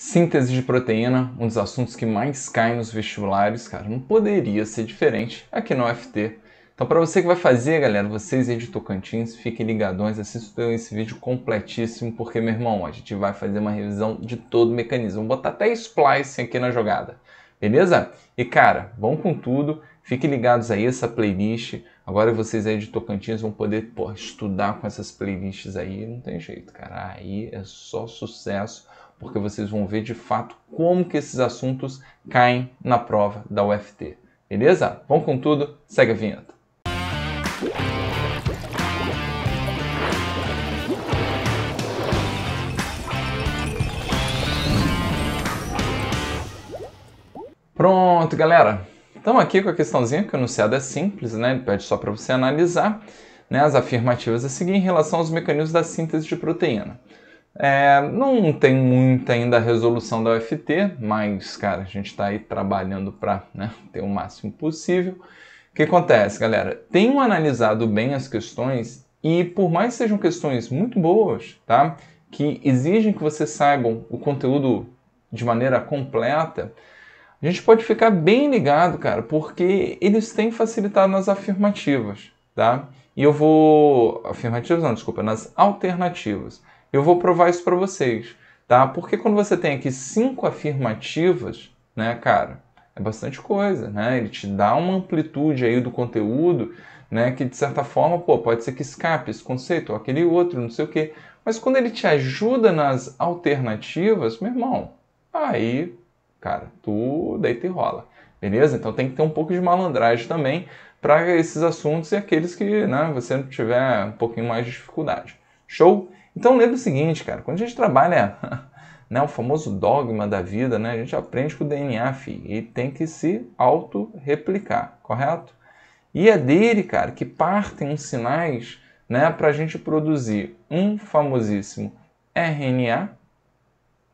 Síntese de proteína, um dos assuntos que mais cai nos vestibulares, cara, não poderia ser diferente aqui no UFT. Então, para você que vai fazer, galera, vocês aí de Tocantins, fiquem ligadões, assistam esse vídeo completíssimo, porque, meu irmão, a gente vai fazer uma revisão de todo o mecanismo. Vou botar até splice aqui na jogada, beleza? E, cara, bom com tudo, fiquem ligados aí essa playlist. Agora vocês aí de Tocantins vão poder pô, estudar com essas playlists aí, não tem jeito, cara. Aí é só sucesso porque vocês vão ver de fato como que esses assuntos caem na prova da UFT. Beleza? Vamos com tudo, segue a vinheta. Pronto, galera. Estamos aqui com a questãozinha que o enunciado é simples, né? Ele pede só para você analisar né, as afirmativas a seguir em relação aos mecanismos da síntese de proteína. É, não tem muita ainda a resolução da UFT, mas, cara, a gente está aí trabalhando para né, ter o máximo possível. O que acontece, galera? Tenho analisado bem as questões e, por mais que sejam questões muito boas, tá? Que exigem que vocês saibam o conteúdo de maneira completa, a gente pode ficar bem ligado, cara, porque eles têm facilitado nas afirmativas, tá? E eu vou. Afirmativas não, desculpa, nas alternativas. Eu vou provar isso para vocês, tá? Porque quando você tem aqui cinco afirmativas, né, cara, é bastante coisa, né? Ele te dá uma amplitude aí do conteúdo, né, que de certa forma, pô, pode ser que escape esse conceito ou aquele outro, não sei o quê. Mas quando ele te ajuda nas alternativas, meu irmão, aí, cara, tudo aí te rola. Beleza? Então tem que ter um pouco de malandragem também para esses assuntos e aqueles que né, você tiver um pouquinho mais de dificuldade. Show? Então lembra o seguinte, cara, quando a gente trabalha né, o famoso dogma da vida, né, a gente aprende com o DNA, fi, e tem que se auto-replicar, correto? E é dele, cara, que partem os sinais né, para a gente produzir um famosíssimo RNA,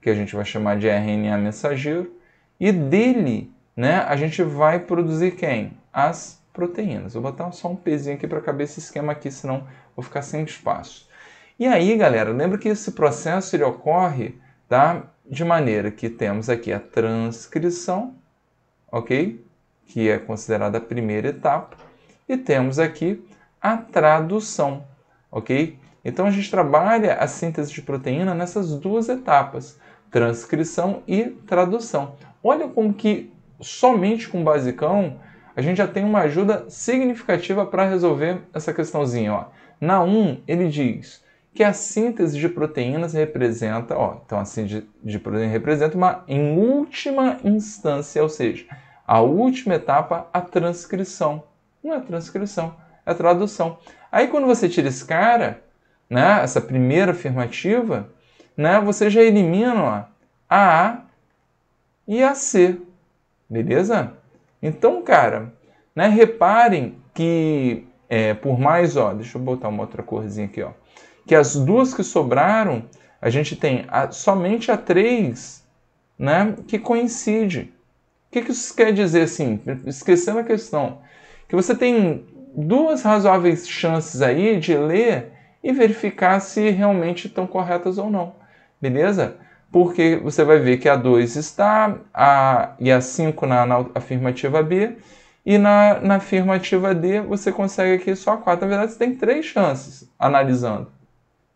que a gente vai chamar de RNA mensageiro, e dele né, a gente vai produzir quem? As proteínas. Vou botar só um pezinho aqui para caber esse esquema aqui, senão vou ficar sem espaço. E aí, galera, lembra que esse processo ele ocorre tá? de maneira que temos aqui a transcrição, ok? Que é considerada a primeira etapa, e temos aqui a tradução, ok? Então a gente trabalha a síntese de proteína nessas duas etapas, transcrição e tradução. Olha como que somente com o basicão a gente já tem uma ajuda significativa para resolver essa questãozinha. Ó. Na 1, um, ele diz que a síntese de proteínas representa, ó, então a síntese de proteína representa uma em última instância, ou seja, a última etapa, a transcrição. Não é transcrição, é a tradução. Aí quando você tira esse cara, né, essa primeira afirmativa, né, você já elimina ó, a A e a C. Beleza? Então, cara, né, reparem que é, por mais, ó, deixa eu botar uma outra corzinha aqui, ó que as duas que sobraram, a gente tem a, somente a três né, que coincide. O que, que isso quer dizer assim? Esquecendo a questão, que você tem duas razoáveis chances aí de ler e verificar se realmente estão corretas ou não. Beleza? Porque você vai ver que a 2 está, a, e a 5 na, na, afirmativa B, e na, na afirmativa D você consegue aqui só 4. Na verdade, você tem três chances analisando.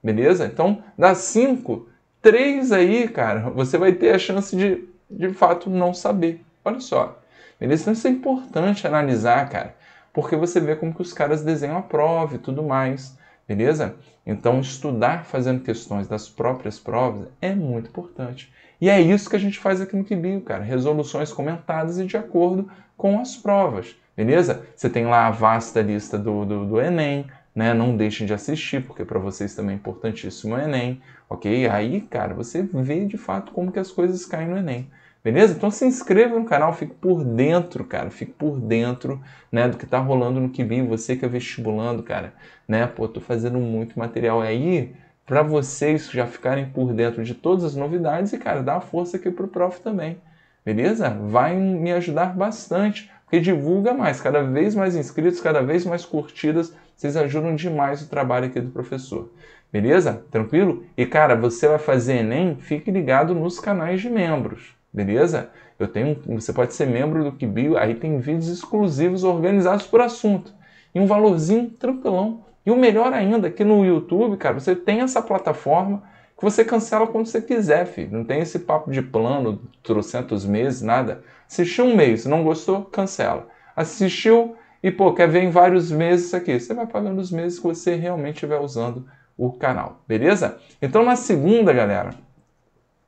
Beleza? Então, dá cinco, três aí, cara, você vai ter a chance de, de fato, não saber. Olha só. Beleza? Então, isso é importante analisar, cara, porque você vê como que os caras desenham a prova e tudo mais. Beleza? Então, estudar fazendo questões das próprias provas é muito importante. E é isso que a gente faz aqui no Kibio, cara. Resoluções comentadas e de acordo com as provas, beleza? Você tem lá a vasta lista do, do, do Enem, né? Não deixem de assistir, porque para vocês também é importantíssimo o Enem, ok? Aí, cara, você vê de fato como que as coisas caem no Enem. Beleza? Então se inscreva no canal, fique por dentro, cara. Fique por dentro, né, do que tá rolando no Kibi, você que é vestibulando, cara, né? Pô, tô fazendo muito material aí para vocês já ficarem por dentro de todas as novidades e, cara, dá a força aqui pro prof também. Beleza? Vai me ajudar bastante, porque divulga mais, cada vez mais inscritos, cada vez mais curtidas vocês ajudam demais o trabalho aqui do professor. Beleza? Tranquilo? E cara, você vai fazer Enem? Fique ligado nos canais de membros, beleza? Eu tenho, você pode ser membro do Kibio, aí tem vídeos exclusivos organizados por assunto e um valorzinho tranquilão. E o melhor ainda, que no YouTube, cara, você tem essa plataforma que você cancela quando você quiser, filho. Não tem esse papo de plano, trocentos meses, nada. Assistiu um mês, não gostou, cancela. Assistiu e, pô, quer ver em vários meses aqui? Você vai pagando os meses que você realmente estiver usando o canal, beleza? Então, na segunda, galera,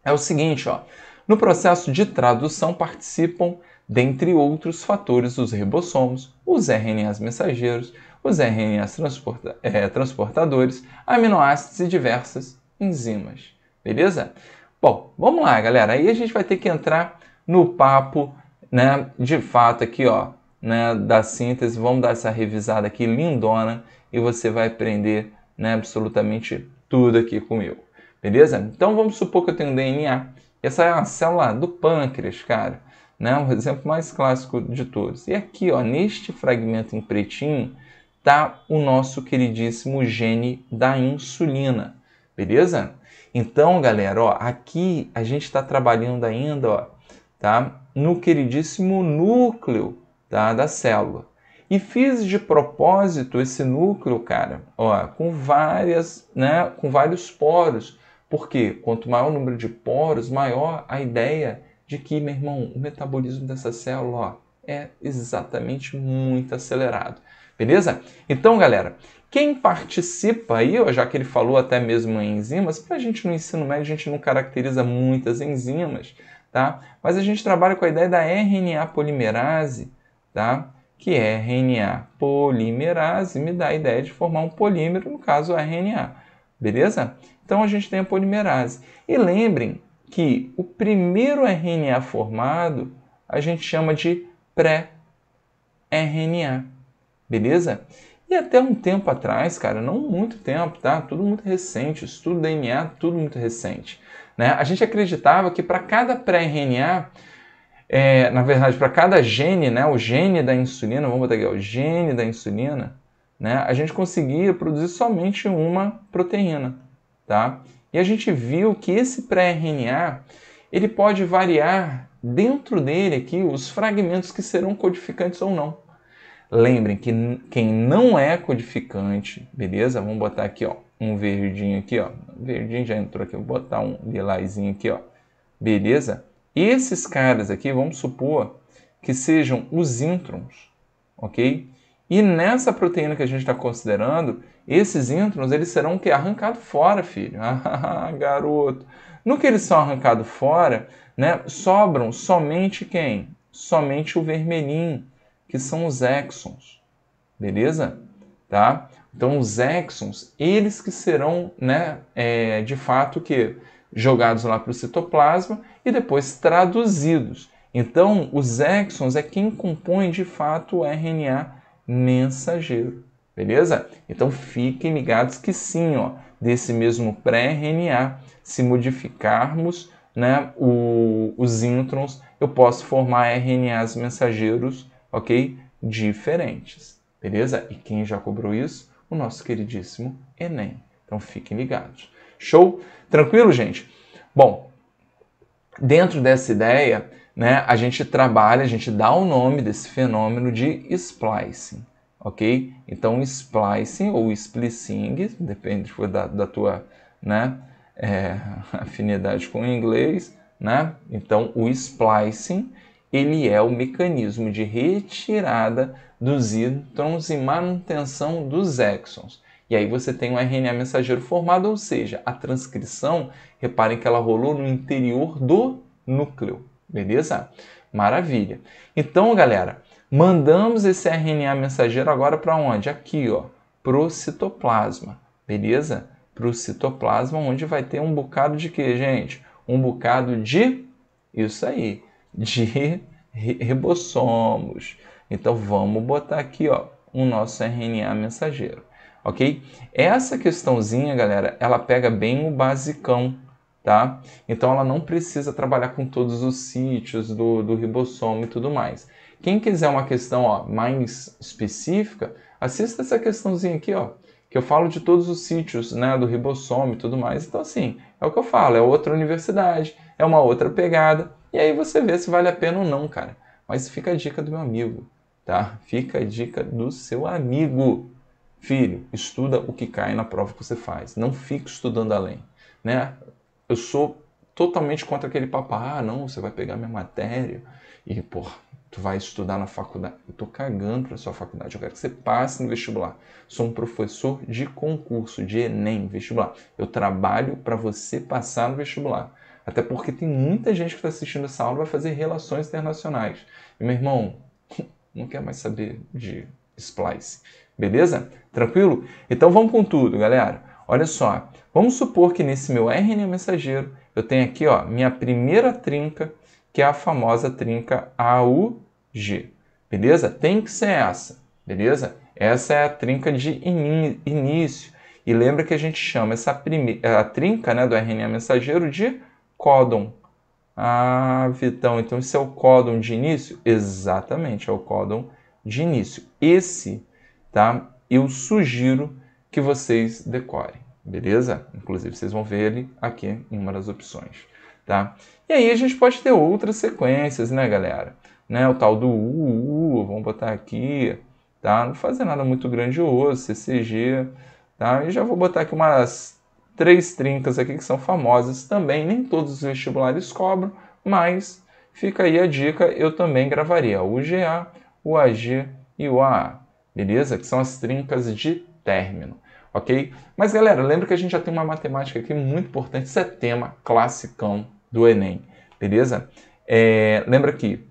é o seguinte, ó. No processo de tradução participam, dentre outros fatores, os ribossomos, os RNAs mensageiros, os RNAs transporta é, transportadores, aminoácidos e diversas enzimas, beleza? Bom, vamos lá, galera. Aí a gente vai ter que entrar no papo, né, de fato aqui, ó, né, da síntese, vamos dar essa revisada aqui lindona e você vai aprender né, absolutamente tudo aqui comigo. Beleza? Então vamos supor que eu tenho um DNA. Essa é a célula do pâncreas, cara. Né? O um exemplo mais clássico de todos. E aqui, ó, neste fragmento em pretinho, tá o nosso queridíssimo gene da insulina. Beleza? Então, galera, ó, aqui a gente está trabalhando ainda, ó, tá? No queridíssimo núcleo tá? da célula. E fiz de propósito esse núcleo, cara, ó, com várias, né, com vários poros, porque quanto maior o número de poros, maior a ideia de que, meu irmão, o metabolismo dessa célula ó, é exatamente muito acelerado. Beleza? Então, galera, quem participa aí, ó, já que ele falou até mesmo em enzimas, para a gente no ensino médio a gente não caracteriza muitas enzimas, tá? Mas a gente trabalha com a ideia da RNA polimerase, tá? que é RNA polimerase, me dá a ideia de formar um polímero, no caso RNA. Beleza? Então a gente tem a polimerase. E lembrem que o primeiro RNA formado a gente chama de pré-RNA. Beleza? E até um tempo atrás, cara, não muito tempo, tá? Tudo muito recente, estudo DNA, tudo muito recente. Né? A gente acreditava que para cada pré-RNA é, na verdade, para cada gene, né, o gene da insulina, vamos botar aqui, ó, o gene da insulina, né, a gente conseguia produzir somente uma proteína, tá? E a gente viu que esse pré-RNA, ele pode variar dentro dele aqui os fragmentos que serão codificantes ou não. Lembrem que quem não é codificante, beleza? Vamos botar aqui, ó, um verdinho aqui, ó. Verdinho já entrou aqui, vou botar um lilazinho aqui, ó. Beleza? esses caras aqui, vamos supor que sejam os introns, ok? E nessa proteína que a gente está considerando, esses introns eles serão que arrancados fora, filho. Ah, garoto. No que eles são arrancados fora, né, sobram somente quem? Somente o vermelhinho, que são os exons. Beleza? Tá? Então os exons, eles que serão, né, é, de fato que jogados lá para o citoplasma e depois traduzidos. Então, os exons é quem compõe de fato o RNA mensageiro. Beleza? Então fiquem ligados que sim, ó, desse mesmo pré-RNA, se modificarmos né, o, os introns, eu posso formar RNAs mensageiros, ok? Diferentes. Beleza? E quem já cobrou isso? O nosso queridíssimo Enem. Então fiquem ligados. Show? Tranquilo, gente? Bom, dentro dessa ideia, né, a gente trabalha, a gente dá o nome desse fenômeno de splicing, ok? Então, splicing ou splicing, depende da, da tua né, é, afinidade com o inglês, né? Então, o splicing, ele é o mecanismo de retirada dos ítrons e manutenção dos exons. E aí você tem um RNA mensageiro formado, ou seja, a transcrição, reparem que ela rolou no interior do núcleo, beleza? Maravilha. Então, galera, mandamos esse RNA mensageiro agora para onde? Aqui, ó, pro citoplasma, beleza? Pro citoplasma, onde vai ter um bocado de quê, gente? Um bocado de isso aí, de ribossomos. Então vamos botar aqui, ó, o nosso RNA mensageiro ok? Essa questãozinha, galera, ela pega bem o basicão, tá? Então ela não precisa trabalhar com todos os sítios do, do ribossomo e tudo mais. Quem quiser uma questão ó, mais específica, assista essa questãozinha aqui, ó, que eu falo de todos os sítios né, do ribossomo e tudo mais. Então, assim, é o que eu falo, é outra universidade, é uma outra pegada, e aí você vê se vale a pena ou não, cara. Mas fica a dica do meu amigo, tá? Fica a dica do seu amigo. Filho, estuda o que cai na prova que você faz. Não fique estudando além. Né? Eu sou totalmente contra aquele papo. Ah, não, você vai pegar minha matéria e, porra, tu vai estudar na faculdade. Eu tô cagando pra sua faculdade. Eu quero que você passe no vestibular. Sou um professor de concurso, de Enem, vestibular. Eu trabalho para você passar no vestibular. Até porque tem muita gente que está assistindo essa aula vai fazer relações internacionais. E meu irmão, não quer mais saber de splice. Beleza? Tranquilo? Então vamos com tudo, galera. Olha só, vamos supor que nesse meu RNA mensageiro eu tenho aqui ó, minha primeira trinca, que é a famosa trinca AUG. Beleza? Tem que ser essa, beleza? Essa é a trinca de início. E lembra que a gente chama essa a trinca né, do RNA mensageiro de códon. Ah, Vitão, então esse é o códon de início? Exatamente, é o códon de início. Esse tá? Eu sugiro que vocês decorem, beleza? Inclusive vocês vão ver ele aqui em uma das opções, tá? E aí a gente pode ter outras sequências, né, galera? Né, o tal do U, vamos botar aqui, tá? Não fazer nada muito grandioso, CCG, tá? E já vou botar aqui umas três trincas aqui que são famosas também, nem todos os vestibulares cobram, mas fica aí a dica, eu também gravaria o GA, o AG e o AA beleza? Que são as trincas de término, ok? Mas galera, lembra que a gente já tem uma matemática aqui muito importante, isso é tema classicão do Enem, beleza? É, lembra que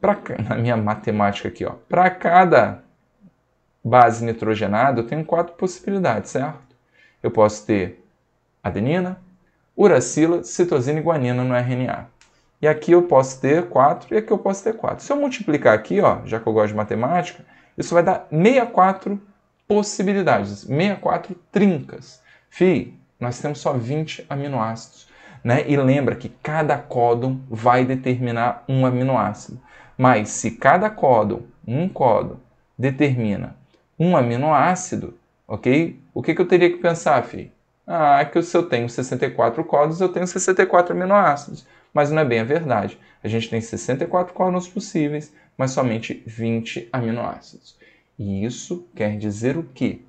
pra, na minha matemática aqui, ó, para cada base nitrogenada eu tenho quatro possibilidades, certo? Eu posso ter adenina, uracila, citosina e guanina no RNA. E aqui eu posso ter 4 e aqui eu posso ter 4. Se eu multiplicar aqui, ó, já que eu gosto de matemática, isso vai dar 64 possibilidades, 64 trincas. Fih, nós temos só 20 aminoácidos. Né? E lembra que cada códon vai determinar um aminoácido. Mas se cada códon, um códon, determina um aminoácido, ok? O que, que eu teria que pensar, Fih? Ah, que se eu tenho 64 códons, eu tenho 64 aminoácidos. Mas não é bem a verdade. A gente tem 64 códons possíveis, mas somente 20 aminoácidos. E isso quer dizer o quê?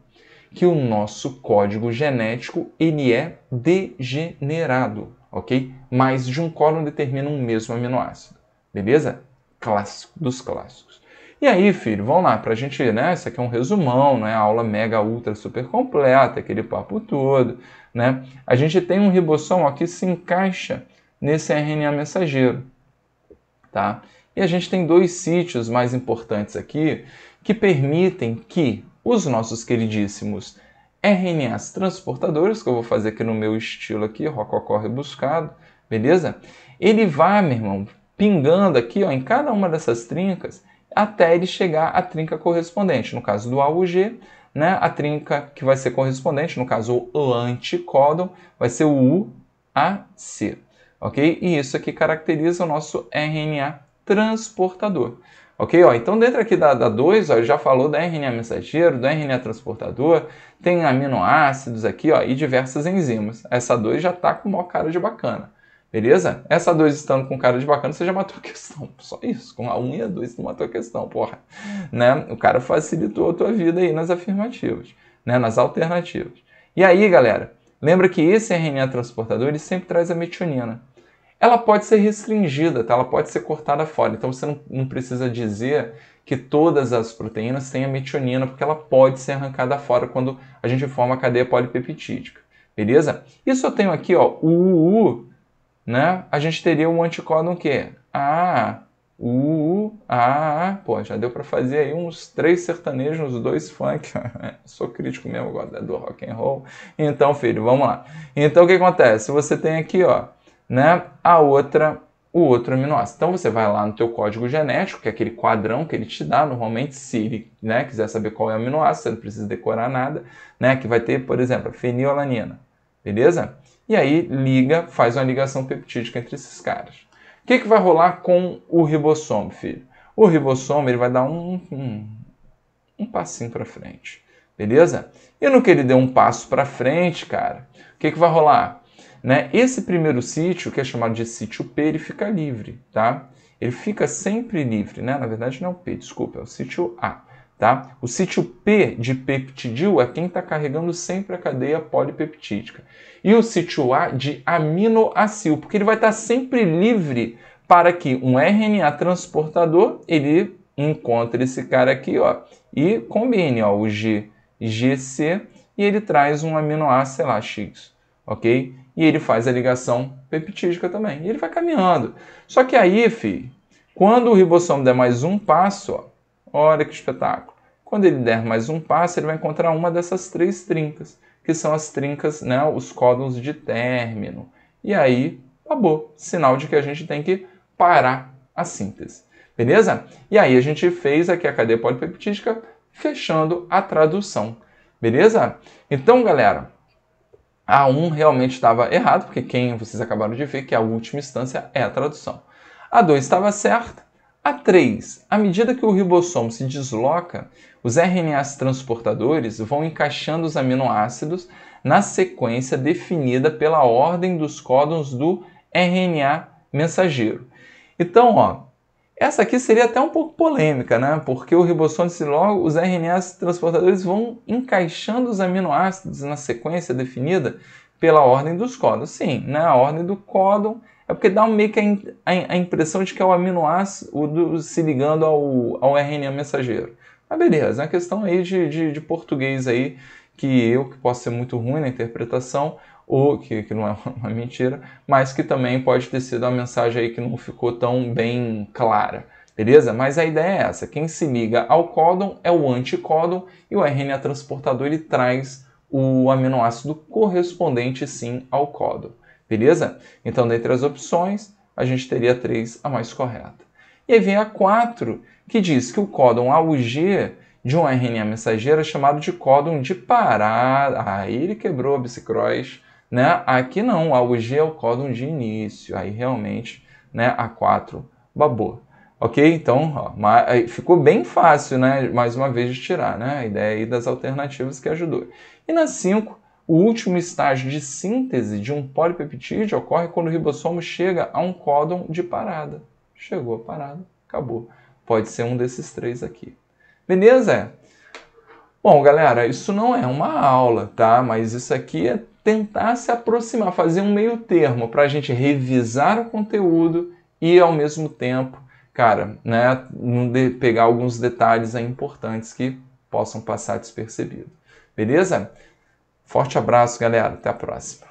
Que o nosso código genético ele é degenerado, ok? Mais de um código determina um mesmo aminoácido, beleza? Clássico dos clássicos. E aí, filho, vamos lá, para a gente, né? Isso aqui é um resumão, né? aula mega, ultra, super completa, aquele papo todo, né? A gente tem um ribossom que se encaixa nesse RNA mensageiro, tá? E a gente tem dois sítios mais importantes aqui que permitem que os nossos queridíssimos RNAs transportadores, que eu vou fazer aqui no meu estilo aqui, rococó rebuscado, beleza? Ele vai, meu irmão, pingando aqui ó, em cada uma dessas trincas até ele chegar à trinca correspondente. No caso do AUG, né, a trinca que vai ser correspondente, no caso o anticódon, vai ser o UAC. Ok? E isso aqui caracteriza o nosso RNA transportador. Ok? Ó, então, dentro aqui da 2, já falou da RNA mensageiro, do RNA transportador, tem aminoácidos aqui ó, e diversas enzimas. Essa 2 já está com uma cara de bacana. Beleza? Essa 2 estando com cara de bacana, você já matou a questão. Só isso. Com a 1 um e a 2 você matou a questão, porra. Né? O cara facilitou a tua vida aí nas afirmativas, né? nas alternativas. E aí, galera, lembra que esse RNA transportador ele sempre traz a metionina ela pode ser restringida, tá? ela pode ser cortada fora. Então você não, não precisa dizer que todas as proteínas têm a metionina, porque ela pode ser arrancada fora quando a gente forma a cadeia polipeptídica. Beleza? Isso eu tenho aqui, ó, UU, né? A gente teria um anticódon que A, U, A, pô, já deu para fazer aí uns três sertanejos, uns dois funk. Sou crítico mesmo agora né, do rock and roll. Então, filho, vamos lá. Então, o que acontece? Você tem aqui, ó, né, a outra o outro aminoácido. Então você vai lá no teu código genético, que é aquele quadrão que ele te dá, normalmente se ele né, quiser saber qual é o aminoácido, você não precisa decorar nada, né, que vai ter, por exemplo, a fenilalanina, beleza? E aí liga, faz uma ligação peptídica entre esses caras. O que, que vai rolar com o ribossomo, filho? O ribossomo ele vai dar um, um, um passinho para frente, beleza? E no que ele deu um passo para frente, cara, o que, que vai rolar? Né? Esse primeiro sítio, que é chamado de sítio P, ele fica livre, tá? Ele fica sempre livre, né? Na verdade não é o P, desculpa, é o sítio A, tá? O sítio P de peptidil é quem está carregando sempre a cadeia polipeptídica. E o sítio A de aminoacil, porque ele vai estar tá sempre livre para que um RNA transportador, ele encontre esse cara aqui, ó, e combine, ó, o GGC e ele traz um aminoácido, sei lá, X, ok? e ele faz a ligação peptídica também. E ele vai caminhando. Só que aí, fi, quando o ribossomo der mais um passo, ó, olha que espetáculo. Quando ele der mais um passo, ele vai encontrar uma dessas três trincas, que são as trincas, né, os códons de término. E aí, acabou. Sinal de que a gente tem que parar a síntese. Beleza? E aí a gente fez aqui a cadeia polipeptídica fechando a tradução. Beleza? Então, galera, a 1 um realmente estava errado, porque quem vocês acabaram de ver que é a última instância é a tradução. A 2 estava certa. A 3, à medida que o ribossomo se desloca, os RNAs transportadores vão encaixando os aminoácidos na sequência definida pela ordem dos códons do RNA mensageiro. Então, ó, essa aqui seria até um pouco polêmica, né? Porque o ribossomo disse logo os RNAs transportadores vão encaixando os aminoácidos na sequência definida pela ordem dos códons. Sim, né? a ordem do códon é porque dá meio que a, a, a impressão de que é o aminoácido do, se ligando ao, ao RNA mensageiro. Mas ah, beleza, é uma questão aí de, de, de português aí, que eu que posso ser muito ruim na interpretação, ou que, que não é uma mentira, mas que também pode ter sido uma mensagem aí que não ficou tão bem clara. Beleza? Mas a ideia é essa: quem se liga ao códon é o anticódon e o RNA transportador ele traz o aminoácido correspondente sim ao códon. Beleza? Então, dentre as opções, a gente teria três a mais correta. E aí vem a 4, que diz que o códon AUG de um RNA mensageiro é chamado de códon de parada. Aí ah, ele quebrou a bicicross né? Aqui não, a UG é o códon de início, aí realmente né, a 4 babou. Ok? Então, ó, ficou bem fácil, né? Mais uma vez, de tirar, né? A ideia aí das alternativas que ajudou. E na 5, o último estágio de síntese de um polipeptídeo ocorre quando o ribossomo chega a um códon de parada. Chegou a parada, acabou. Pode ser um desses três aqui. Beleza? Bom, galera, isso não é uma aula, tá? Mas isso aqui é tentar se aproximar, fazer um meio termo para a gente revisar o conteúdo e, ao mesmo tempo, cara, né, pegar alguns detalhes aí importantes que possam passar despercebido. Beleza? Forte abraço, galera. Até a próxima.